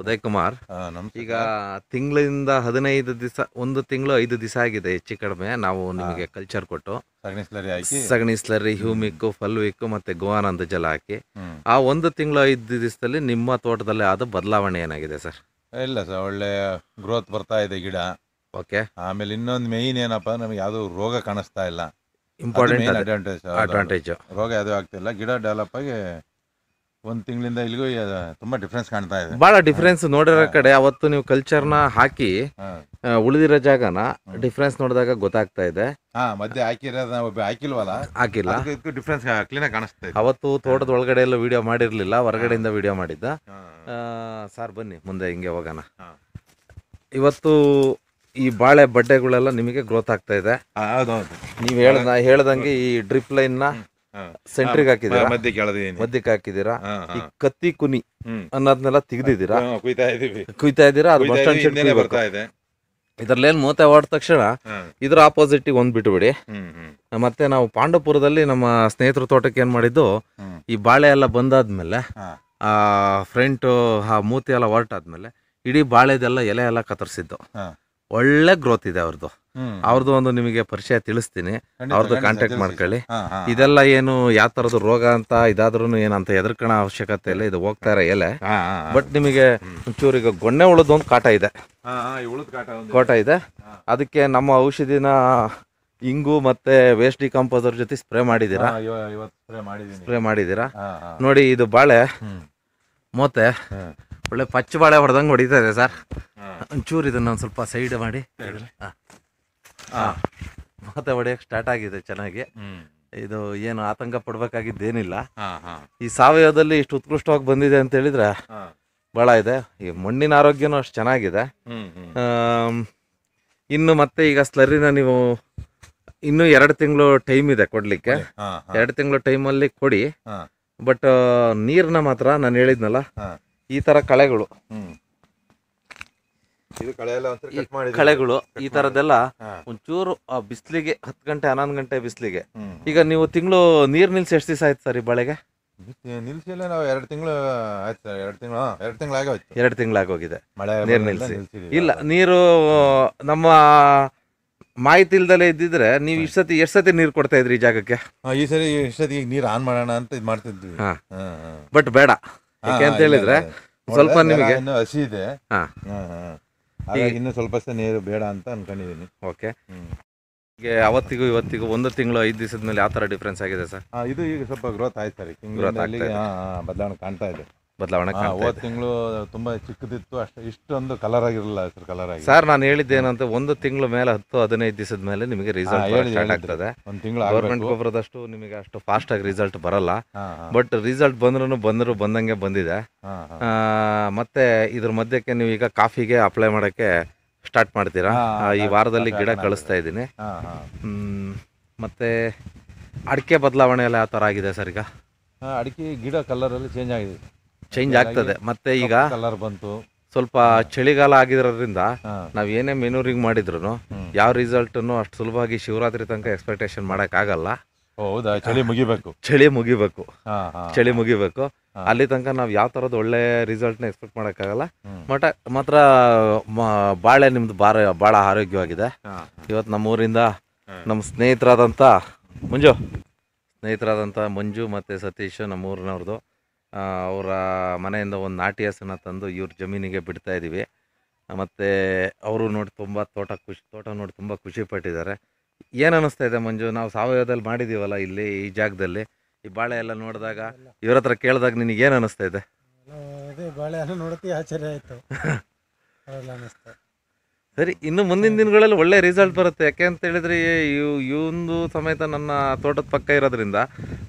ಉದಯ್ ಕುಮಾರ್ ಈಗ ತಿಂಗಳಿಂದ ಹದಿನೈದು ದಿವಸ ಒಂದು ತಿಂಗಳು ಐದು ದಿವಸ ಆಗಿದೆ ಹೆಚ್ಚು ಕಡಿಮೆ ನಾವು ನಿಮಗೆ ಕಲ್ಚರ್ ಕೊಟ್ಟು ಸಗಣಿ ಸ್ಲರಿ ಹ್ಯೂಮಿಕ್ ಫಲ್ವಿಕ್ ಮತ್ತೆ ಗೋವಾನಂದ ಜಲ ಹಾಕಿ ಆ ಒಂದು ತಿಂಗಳು ಐದು ದಿವಸದಲ್ಲಿ ನಿಮ್ಮ ತೋಟದಲ್ಲಿ ಆದ ಬದಲಾವಣೆ ಏನಾಗಿದೆ ಸರ್ ಇಲ್ಲ ಸರ್ ಒಳ್ಳೆ ಗ್ರೋತ್ ಬರ್ತಾ ಇದೆ ಗಿಡ ಓಕೆ ಆಮೇಲೆ ಇನ್ನೊಂದು ಮೇಯ್ನ್ ಏನಪ್ಪ ನಮ್ಗೆ ಯಾವ್ದು ರೋಗ ಕಾಣಿಸ್ತಾ ಇಲ್ಲ ಇಂಪಾರ್ಟೆಂಟ್ ಅಡ್ವಾಂಟೇಜ್ ರೋಗ ಯಾವ್ದು ಆಗ್ತಿಲ್ಲ ಗಿಡ ಡೆವಲಪ್ ಆಗಿ ಒಂದ್ ತಿಂಗಳಿಂದ ಇಲ್ಲಿಗೂ ತುಂಬಾ ಡಿಫ್ರೆನ್ಸ್ ಕಾಣ್ತಾ ಇದೆ ಬಹಳ ಡಿಫ್ರೆನ್ಸ್ ನೋಡಿರೋ ಕಡೆ ಅವತ್ತು ನೀವು ಕಲ್ಚರ್ನ ಹಾಕಿ ಉಳಿದಿರೋ ಜಾಗನ ಡಿಫ್ರೆನ್ಸ್ ನೋಡಿದಾಗ ಗೊತ್ತಾಗ್ತಾ ಇದೆ ಮಧ್ಯೆ ಹಾಕಿಲ್ವಲ್ಲ ಹಾಕಿಲ್ಲ ಡಿಫ್ರೆನ್ಸ್ ಕ್ಲೀನಾಗಿ ಕಾಣಿಸ್ತಾ ಅವತ್ತು ತೋಟದ ಒಳಗಡೆ ಎಲ್ಲ ವಿಡಿಯೋ ಮಾಡಿರ್ಲಿಲ್ಲ ಹೊರಗಡೆಯಿಂದ ವಿಡಿಯೋ ಮಾಡಿದ್ದ ಸಾರ್ ಬನ್ನಿ ಮುಂದೆ ಹಿಂಗೆ ಹೋಗೋಣ ಇವತ್ತು ಈ ಬಾಳೆ ಬಡ್ಡೆಗಳೆಲ್ಲ ನಿಮಗೆ ಗ್ರೋತ್ ಆಗ್ತಾ ಇದೆ ನೀವು ಹೇಳ್ದಂಗೆ ಈ ಡ್ರಿಪ್ ಲೈನ್ನ ಸೆಂಟ್ರಿಗೆ ಹಾಕಿದೀರಾ ಮದ್ಯಕ್ಕೆ ಮಧ್ಯಕ್ಕೆ ಹಾಕಿದೀರಾ ಈ ಕತ್ತಿ ಕುನಿ ಅನ್ನೋದನ್ನೆಲ್ಲ ತೆಗ್ದಿದ್ದೀರಾ ಕುಯ್ತಾ ಇದೀವಿ ಇದ್ದೀರಾ ಅದು ಬಸ್ ಸ್ಟ್ಯಾಂಡ್ ಬರ್ತಾ ಇದೆ ಇದ್ರಲ್ಲೇನ್ ಮೂತೆ ಹೊರಟ ತಕ್ಷಣ ಇದ್ರ ಆಪೋಸಿಟ್ ಒಂದ್ ಬಿಟ್ಬಿಡಿ ಮತ್ತೆ ನಾವು ಪಾಂಡವಪುರದಲ್ಲಿ ನಮ್ಮ ಸ್ನೇಹಿತರ ತೋಟಕ್ಕೆ ಏನ್ ಮಾಡಿದ್ದು ಈ ಬಾಳೆ ಎಲ್ಲ ಬಂದಾದ್ಮೇಲೆ ಆ ಫ್ರಂಟ್ ಆ ಮೂತಿ ಎಲ್ಲ ಹೊರಟಾದ್ಮೇಲೆ ಇಡೀ ಬಾಳೆದೆಲ್ಲ ಎಲೆ ಎಲ್ಲ ಕತ್ತರಿಸಿದ್ದು ಒಳ್ಳೆ ಗ್ರೋತ್ ಇದೆ ಅವ್ರದ್ದು ಅವ್ರದ್ದು ಒಂದು ನಿಮಗೆ ಪರಿಚಯ ತಿಳಿಸ್ತೀನಿ ಅವ್ರದ್ದು ಕಾಂಟ್ಯಾಕ್ಟ್ ಮಾಡ್ಕೊಳ್ಳಿ ಇದೆಲ್ಲ ಏನು ಯಾವ ತರದ ರೋಗ ಅಂತ ಇದಾದ್ರೂ ಏನಂತ ಎದುರ್ಕೋಣ ಅವಶ್ಯಕತೆ ಇಲ್ಲ ಇದು ಹೋಗ್ತಾ ಇರ ಎಲೆ ಬಟ್ ನಿಮಗೆ ಒಂಚೂರು ಈಗ ಗೊಣ್ಣೆ ಒಂದು ಕಾಟ ಇದೆ ಕಾಟ ಇದೆ ಅದಕ್ಕೆ ನಮ್ಮ ಔಷಧಿನ ಇಂಗು ಮತ್ತೆ ವೇಸ್ಟ್ ಡಿಕಂಪೋಸರ್ ಜೊತೆ ಸ್ಪ್ರೇ ಮಾಡಿದೀರಾ ಸ್ಪ್ರೇ ಮಾಡಿದೀರಾ ನೋಡಿ ಇದು ಬಾಳೆ ಮತ್ತೆ ಒಳ್ಳೆ ಪಚ್ಚ ಬಾಳೆ ಹೊಡೆದಂಗೆ ಹೊಡಿತಾ ಇದೆ ಸರ್ ಒಂಚೂರು ಇದನ್ನ ಸ್ವಲ್ಪ ಸೈಡ್ ಮಾಡಿ ಮಾತಾ ಹೊಡೆಯಕ್ಕೆ ಸ್ಟಾರ್ಟ್ ಆಗಿದೆ ಚೆನ್ನಾಗಿ ಇದು ಏನು ಆತಂಕ ಪಡ್ಬೇಕಾಗಿದ್ದೇನಿಲ್ಲ ಈ ಸಾವಯವದಲ್ಲಿ ಇಷ್ಟು ಉತ್ಕೃಷ್ಟವಾಗಿ ಬಂದಿದೆ ಅಂತ ಹೇಳಿದ್ರೆ ಬಹಳ ಇದೆ ಈ ಮಣ್ಣಿನ ಆರೋಗ್ಯನೂ ಅಷ್ಟು ಚೆನ್ನಾಗಿದೆ ಇನ್ನು ಮತ್ತೆ ಈಗ ಸ್ಲರಿನ ನೀವು ಇನ್ನು ಎರಡು ತಿಂಗಳು ಟೈಮ್ ಇದೆ ಕೊಡ್ಲಿಕ್ಕೆ ಎರಡು ತಿಂಗಳು ಟೈಮಲ್ಲಿ ಕೊಡಿ ಬಟ್ ನೀರನ್ನ ಮಾತ್ರ ನಾನು ಹೇಳಿದ್ನಲ್ಲ ಈ ತರ ಕಳೆಗಳು ಇದು ಕಳೆಗಳು ಈ ತರದೆಲ್ಲ ಒಂಚೂರು ಬಿಸ್ಲಿಗೆ ಬಿಸಿಲಿಗೆ ಹತ್ತು ಗಂಟೆ ಹನ್ನೊಂದು ಗಂಟೆ ಬಿಸಿಲಿಗೆ ಈಗ ನೀವು ತಿಂಗಳು ನೀರ್ ನಿಲ್ಸಿ ಎಷ್ಟು ದಿವಸ ಆಯ್ತು ಸರ್ ಈ ಬಳೆಗೆ ಬಿತ್ತಿ- ನಾವು ಎರಡು ತಿಂಗಳು ಆಯ್ತು ಸರ್ ಎರಡು ತಿಂಗಳು ಎರಡು ತಿಂಗಳು ಆಗೋಯ್ತು ಎರಡು ತಿಂಗಳಾಗೋಗಿದೆ ಮಳೆ ನೀರು ನಿಲ್ಸಿ ಇಲ್ಲ ನೀರು ನಮ್ಮ ಮಾಹಿತಿ ಇಲ್ದಲೆ ಇದ್ದಿದ್ರೆ ನೀವು ಇಷ್ಟು ಸತಿ ಎಷ್ಟು ಸತಿ ನೀರು ಕೊಡ್ತಾ ಇದ್ರಿ ಈ ಜಾಗಕ್ಕೆ ಈ ಸರಿ ಇಷ್ಟೊತ್ತಿಗೆ ನೀರು ಆನ್ ಮಾಡೋಣ ಅಂತ ಇದು ಮಾಡ್ತಿದ್ವಿ ಬಟ್ ಬೇಡ ಯಾಕೆ ಅಂತ ಹೇಳಿದ್ರೆ ಸ್ವಲ್ಪ ನಿಮಗೆ ಹಸಿ ಇದೆ ಹಾಗಾಗಿ ಇನ್ನೂ ಸ್ವಲ್ಪ ನೀರು ಬೇಡ ಅಂತ ಅನ್ಕೊಂಡಿದ್ದೀನಿ ಓಕೆ ಹೀಗೆ ಅವತ್ತಿಗೂ ಇವತ್ತಿಗೂ ಒಂದು ತಿಂಗಳು ಐದು ದಿವಸದ ಮೇಲೆ ಯಾವ ತರ ಡಿಫ್ರೆನ್ಸ್ ಆಗಿದೆ ಸರ್ ಇದು ಈಗ ಸ್ವಲ್ಪ ಗ್ರೋತ್ ಆಯ್ತು ಸರ್ ಬದಲಾವಣೆ ಕಾಣ್ತಾ ಇದೆ ಬದಲಾವಣೆ ಹೋದ ತಿಂಗಳು ತುಂಬಾ ಚಿಕ್ಕದಿತ್ತು ಅಷ್ಟು ಇಷ್ಟೊಂದು ಕಲರ್ ಆಗಿರಲಿಲ್ಲ ಸರ್ ಕಲರ್ ಆಗಿ ಸರ್ ನಾನು ಹೇಳಿದ್ದೇನಂತ ಒಂದು ತಿಂಗಳ ಮೇಲೆ ಹತ್ತು ಹದಿನೈದು ದಿವಸದ ಮೇಲೆ ನಿಮಗೆ ರಿಸಲ್ಟ್ ಸ್ಟಾರ್ಟ್ ಆಗ್ತದೆ ಒಂದು ತಿಂಗಳು ಗೊಬ್ಬರದಷ್ಟು ನಿಮಗೆ ಅಷ್ಟು ಫಾಸ್ಟ್ ಆಗಿ ರಿಸಲ್ಟ್ ಬರಲ್ಲ ಬಟ್ ರಿಸಲ್ಟ್ ಬಂದ್ರೂ ಬಂದರೂ ಬಂದಂಗೆ ಬಂದಿದೆ ಮತ್ತೆ ಇದ್ರ ಮಧ್ಯಕ್ಕೆ ನೀವು ಈಗ ಕಾಫಿಗೆ ಅಪ್ಲೈ ಮಾಡಕ್ಕೆ ಸ್ಟಾರ್ಟ್ ಮಾಡ್ತೀರಾ ಈ ವಾರದಲ್ಲಿ ಗಿಡ ಕಳಿಸ್ತಾ ಇದ್ದೀನಿ ಮತ್ತೆ ಅಡಿಕೆ ಬದಲಾವಣೆ ಎಲ್ಲ ಯಾವ ಥರ ಆಗಿದೆ ಸರ್ ಈಗ ಅಡಿಕೆ ಗಿಡ ಕಲರಲ್ಲಿ ಚೇಂಜ್ ಆಗಿದೆ ಚೇಂಜ್ ಆಗ್ತದೆ ಮತ್ತೆ ಈಗ ಕಲರ್ ಬಂತು ಸ್ವಲ್ಪ ಚಳಿಗಾಲ ಆಗಿರೋದ್ರಿಂದ ನಾವ್ ಏನೇ ಮೆನೂರಿಂಗ್ ಮಾಡಿದ್ರು ಯಾವ ರಿಸಲ್ಟ್ ಅಷ್ಟು ಸುಲಭವಾಗಿ ಶಿವರಾತ್ರಿ ತನಕ ಎಕ್ಸ್ಪೆಕ್ಟೇಷನ್ ಮಾಡಕ್ ಆಗಲ್ಲ ಚಳಿ ಮುಗಿಬೇಕು ಚಳಿ ಮುಗಿಬೇಕು ಚಳಿ ಮುಗಿಬೇಕು ಅಲ್ಲಿ ತನಕ ನಾವು ಯಾವ ತರದ ಒಳ್ಳೆ ರಿಸಲ್ಟ್ ನ ಎಕ್ಸ್ಪೆಕ್ಟ್ ಮಾಡೋಕ್ಕಾಗಲ್ಲ ಮಟ ಮಾತ್ರ ಬಾಳೆ ನಿಮ್ದು ಬಾರ ಭಾಳ ಆರೋಗ್ಯವಾಗಿದೆ ಇವತ್ತು ನಮ್ಮೂರಿಂದ ನಮ್ಮ ಸ್ನೇಹಿತರಾದಂತ ಮಂಜು ಸ್ನೇಹಿತರಾದಂತ ಮಂಜು ಮತ್ತೆ ಸತೀಶ್ ನಮ್ಮೂರಿನವ್ರದ್ದು ಅವರ ಮನೆಯಿಂದ ಒಂದು ನಾಟಿ ಹಸನ ತಂದು ಇವ್ರ ಜಮೀನಿಗೆ ಬಿಡ್ತಾ ಇದ್ದೀವಿ ಮತ್ತು ಅವರು ನೋಡಿ ತುಂಬ ತೋಟ ಖುಷಿ ತೋಟ ನೋಡಿ ತುಂಬ ಖುಷಿಪಟ್ಟಿದ್ದಾರೆ ಏನು ಅನ್ನಿಸ್ತಾ ಇದೆ ಮಂಜು ನಾವು ಸಾವಯವದಲ್ಲಿ ಮಾಡಿದ್ದೀವಲ್ಲ ಇಲ್ಲಿ ಈ ಜಾಗದಲ್ಲಿ ಈ ಬಾಳೆ ಎಲ್ಲ ನೋಡಿದಾಗ ಇವ್ರ ಹತ್ರ ಕೇಳಿದಾಗ ನಿನಗೇನು ಏನು ಅನ್ನಿಸ್ತಾ ಇದೆ ಅದೇ ಬಾಳೆ ಎಲ್ಲ ನೋಡ್ತೀವಿ ಆಶ್ಚರ್ಯ ಆಯಿತು ಅನಿಸ್ತಾ ಸರಿ ಇನ್ನು ಮುಂದಿನ ದಿನಗಳಲ್ಲಿ ಒಳ್ಳೆ ರಿಸಲ್ಟ್ ಬರುತ್ತೆ ಯಾಕೆ ಅಂತ ಹೇಳಿದ್ರೆ ಇವು ಇವೊಂದು ಸಮೇತ ನನ್ನ ತೋಟದ ಪಕ್ಕ ಇರೋದ್ರಿಂದ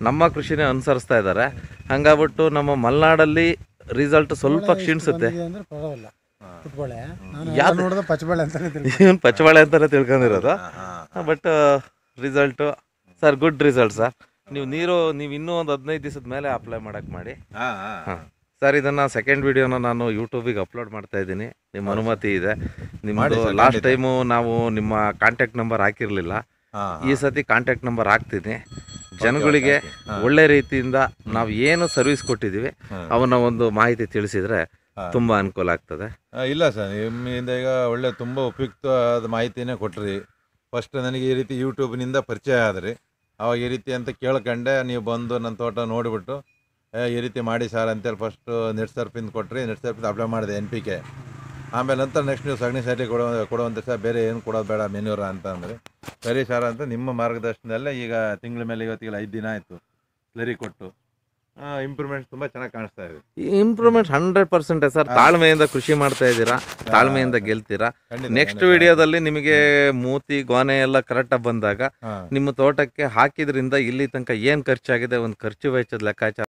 ನಮ್ಮ ಕೃಷಿನೇ ಅನುಸರಿಸ್ತಾ ಇದ್ದಾರೆ ಹಂಗಾಗ್ಬಿಟ್ಟು ನಮ್ಮ ಮಲೆನಾಡಲ್ಲಿ ರಿಸಲ್ಟ್ ಸ್ವಲ್ಪ ಕ್ಷೀಣಿಸುತ್ತೆ ಅಂದ್ರೆ ಪಚ್ಚಬಾಳೆ ಅಂತ ಅಂತಾನೆ ತಿಳ್ಕೊಂಡಿರೋದು but result sir good result sir ನೀವು ನೀರು ನೀವು ಇನ್ನೂ ಒಂದು ಹದಿನೈದು ದಿವಸದ ಮೇಲೆ ಅಪ್ಲೈ ಮಾಡಕ್ಕೆ ಮಾಡಿ ಹಾಂ ಸರ್ ಇದನ್ನು ಸೆಕೆಂಡ್ ವಿಡಿಯೋನ ನಾನು ಯೂಟ್ಯೂಬಿಗೆ ಅಪ್ಲೋಡ್ ಮಾಡ್ತಾ ಇದ್ದೀನಿ ನಿಮ್ಮ ಅನುಮತಿ ಇದೆ ನಿಮ್ಮದು ಲಾಸ್ಟ್ ಟೈಮು ನಾವು ನಿಮ್ಮ ಕಾಂಟ್ಯಾಕ್ಟ್ ನಂಬರ್ ಹಾಕಿರಲಿಲ್ಲ ಈ ಸತಿ ಕಾಂಟ್ಯಾಕ್ಟ್ ನಂಬರ್ ಹಾಕ್ತೀನಿ ಜನಗಳಿಗೆ ಒಳ್ಳೆ ರೀತಿಯಿಂದ ನಾವು ಏನು ಸರ್ವಿಸ್ ಕೊಟ್ಟಿದ್ದೀವಿ ಅವನ್ನ ಒಂದು ಮಾಹಿತಿ ತಿಳಿಸಿದರೆ ತುಂಬ ಅನುಕೂಲ ಆಗ್ತದೆ ಇಲ್ಲ ಸರ್ ನಿಮ್ಮಿಂದ ಈಗ ಒಳ್ಳೆ ತುಂಬ ಉಪಯುಕ್ತವಾದ ಮಾಹಿತಿನೇ ಕೊಟ್ರಿ ಫಸ್ಟ್ ನನಗೆ ಈ ರೀತಿ ಯೂಟ್ಯೂಬ್ನಿಂದ ಪರಿಚಯ ಆದ್ರಿ ಅವಾಗ ಈ ರೀತಿ ಅಂತ ಕೇಳ್ಕಂಡೆ ನೀವು ಬಂದು ನನ್ನ ತೋಟ ನೋಡಿಬಿಟ್ಟು ಈ ರೀತಿ ಮಾಡಿ ಸರ್ ಅಂತೇಳಿ ಫಸ್ಟು ನೆಟ್ ಸರ್ಫಿಂದ ಕೊಟ್ಟರಿ ನೆಟ್ ಸರ್ಫಿಂದ ಅಪ್ಲೈ ಮಾಡಿದೆ ಎನ್ ಪಿ ಕೆ ಆಮೇಲೆ ನಂತರ ನೆಕ್ಸ್ಟ್ ನೀವು ಸಗಣಿ ಸೈಟಿ ಕೊಡೋ ಕೊಡುವಂಥ ಸರ್ ಬೇರೆ ಏನು ಕೊಡೋದು ಬೇಡ ಮೆನ್ಯೂರ ಅಂತ ಅಂದರೆ ಸರಿ ಸರ್ ಅಂತ ನಿಮ್ಮ ಮಾರ್ಗದರ್ಶನದಲ್ಲೇ ಈಗ ತಿಂಗಳ ಮೇಲೆ ಇವತ್ತಿಗೆ ಐದು ದಿನ ಆಯಿತು ಸ್ಲರಿ ಕೊಟ್ಟು ಇಂಪ್ರೂವ್ಮೆಂಟ್ ತುಂಬ ಚೆನ್ನಾಗಿ ಕಾಣಿಸ್ತಾ ಇದೆ ಇಂಪ್ರೂವ್ಮೆಂಟ್ ಹಂಡ್ರೆಡ್ ಪರ್ಸೆಂಟ್ ಸರ್ ತಾಳ್ಮೆಯಿಂದ ಕೃಷಿ ಮಾಡ್ತಾ ಇದ್ದೀರಾ ತಾಳ್ಮೆಯಿಂದ ಗೆಲ್ತೀರಾ ನೆಕ್ಸ್ಟ್ ವಿಡಿಯೋದಲ್ಲಿ ನಿಮಗೆ ಮೂತಿ ಗೋನೆ ಎಲ್ಲ ಕರೆಕ್ಟಾಗಿ ಬಂದಾಗ ನಿಮ್ಮ ತೋಟಕ್ಕೆ ಹಾಕಿದ್ರಿಂದ ಇಲ್ಲಿ ತನಕ ಏನು ಖರ್ಚಾಗಿದೆ ಒಂದು ಖರ್ಚು ವೆಚ್ಚದ ಲೆಕ್ಕಾಚಾರ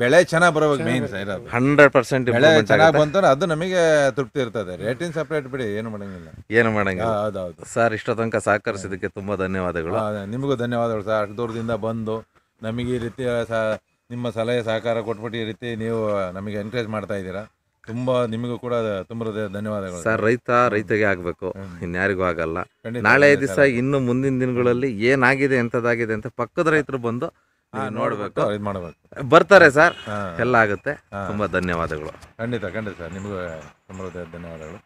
ಬೆಳೆ ಚೆನ್ನಾಗಿ ಬರಬೇಕು ಮೇನ್ ಹಂಡ್ರೆಡ್ ಪರ್ಸೆಂಟ್ ಬೆಳೆ ಚೆನ್ನಾಗಿ ಬಂತು ಅದು ನಮಗೆ ತೃಪ್ತಿ ಇರ್ತದೆ ರೇಟಿನ ಸಪ್ರೇಟ್ ಬಿಡಿ ಏನು ಮಾಡಂಗಿಲ್ಲ ಏನು ಮಾಡಂಗಿಲ್ಲ ಹೌದೌದು ಸರ್ ಇಷ್ಟೋ ತನಕ ಸಹಕರಿಸಿದ್ದಕ್ಕೆ ತುಂಬಾ ಧನ್ಯವಾದಗಳು ನಿಮಗೂ ಧನ್ಯವಾದಗಳು ಸರ್ ಅಷ್ಟು ದೂರದಿಂದ ಬಂದು ನಮಗೆ ಈ ರೀತಿ ನಿಮ್ಮ ಸಲಹೆ ಸಹಕಾರ ಕೊಟ್ಬಿಟ್ಟು ಈ ರೀತಿ ನೀವು ನಮಗೆ ಎನ್ಕರೇಜ್ ಮಾಡ್ತಾ ಇದ್ದೀರಾ ತುಂಬಾ ನಿಮಗೂ ಕೂಡ ತುಂಬ ಧನ್ಯವಾದಗಳು ಸರ್ ರೈತ ರೈತಗೆ ಆಗಬೇಕು ಇನ್ಯಾರಿಗೂ ಆಗಲ್ಲ ನಾಳೆ ದಿವಸ ಇನ್ನು ಮುಂದಿನ ದಿನಗಳಲ್ಲಿ ಏನಾಗಿದೆ ಎಂಥದ್ದಾಗಿದೆ ಅಂತ ಪಕ್ಕದ ರೈತರು ಬಂದು ನೋಡ್ಬೇಕು ಇದು ಮಾಡಬೇಕು ಬರ್ತಾರೆ ಸರ್ ಎಲ್ಲ ಆಗುತ್ತೆ ತುಂಬಾ ಧನ್ಯವಾದಗಳು ಖಂಡಿತ ಖಂಡಿತ ಸರ್ ನಿಮಗೂ ತುಂಬ ಧನ್ಯವಾದಗಳು